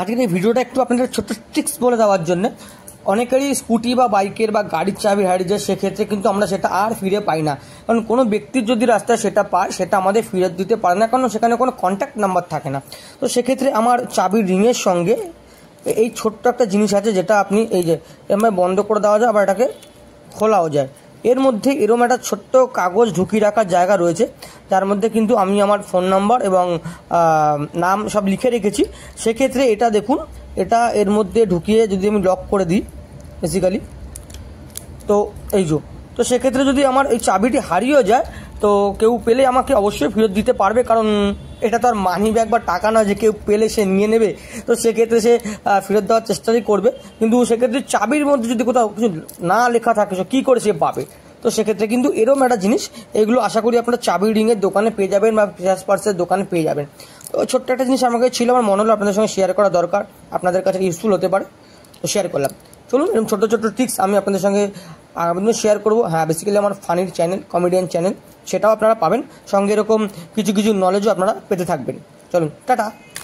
আজকের এই ভিডিওটা একটু আপনাদের ছোট্ট ট্রিক্স বলে দেওয়ার জন্য অনেকেরই স্কুটি বা বাইকের বা গাড়ির চাবি হারিয়ে যায় সেক্ষেত্রে কিন্তু আমরা সেটা আর ফিরে পাই না কারণ কোনো ব্যক্তির যদি রাস্তায় সেটা পায় সেটা আমাদের ফিরত দিতে পারে না কারণ সেখানে কোনো কন্ট্যাক্ট নাম্বার থাকে না তো সেক্ষেত্রে আমার চাবির রিংয়ের সঙ্গে এই ছোট্ট একটা জিনিস আছে যেটা আপনি এই যে এমআই মানে বন্ধ করে দেওয়া যায় আবার এটাকে খোলাও যায় এর মধ্যে এরম একটা ছোট্ট কাগজ ঢুকিয়ে রাখার জায়গা রয়েছে যার মধ্যে কিন্তু আমি আমার ফোন নাম্বার এবং নাম সব লিখে রেখেছি সেক্ষেত্রে এটা দেখুন এটা এর মধ্যে ঢুকিয়ে যদি আমি লক করে দিই বেসিক্যালি তো এই যে তো সেক্ষেত্রে যদি আমার এই চাবিটি হারিয়েও যায় তো কেউ পেলে আমাকে অবশ্যই ফেরত দিতে পারবে কারণ এটা তার মানি ব্যাগ বা টাকা না যে কেউ পেলে সে নিয়ে নেবে তো সেক্ষেত্রে সে ফেরত দেওয়ার চেষ্টাই করবে কিন্তু সেক্ষেত্রে চাবির মধ্যে যদি কোথাও কিছু না লেখা থাকে কী করে সে পাবে তো সেক্ষেত্রে কিন্তু এরম একটা জিনিস এগুলো আশা করি আপনারা চাবি রিংয়ের দোকানে পেয়ে যাবেন বা ফ্যাস পার্সের দোকানে পেয়ে যাবেন তো ছোট্ট একটা জিনিস আমাকে ছিল আমার মনে হলো আপনাদের সঙ্গে শেয়ার করা দরকার আপনাদের কাছে ইউজফুল হতে পারে তো শেয়ার করলাম চলুন এরকম ছোটো ছোটো ট্রিক্স আমি আপনাদের সঙ্গে আগামী শেয়ার করবো হ্যাঁ বেসিক্যালি আমার ফানির চ্যানেল কমেডিয়ান চ্যানেল সেটাও আপনারা পাবেন সঙ্গে এরকম কিছু কিছু নলেজও আপনারা পেতে থাকবেন চলুন টাটা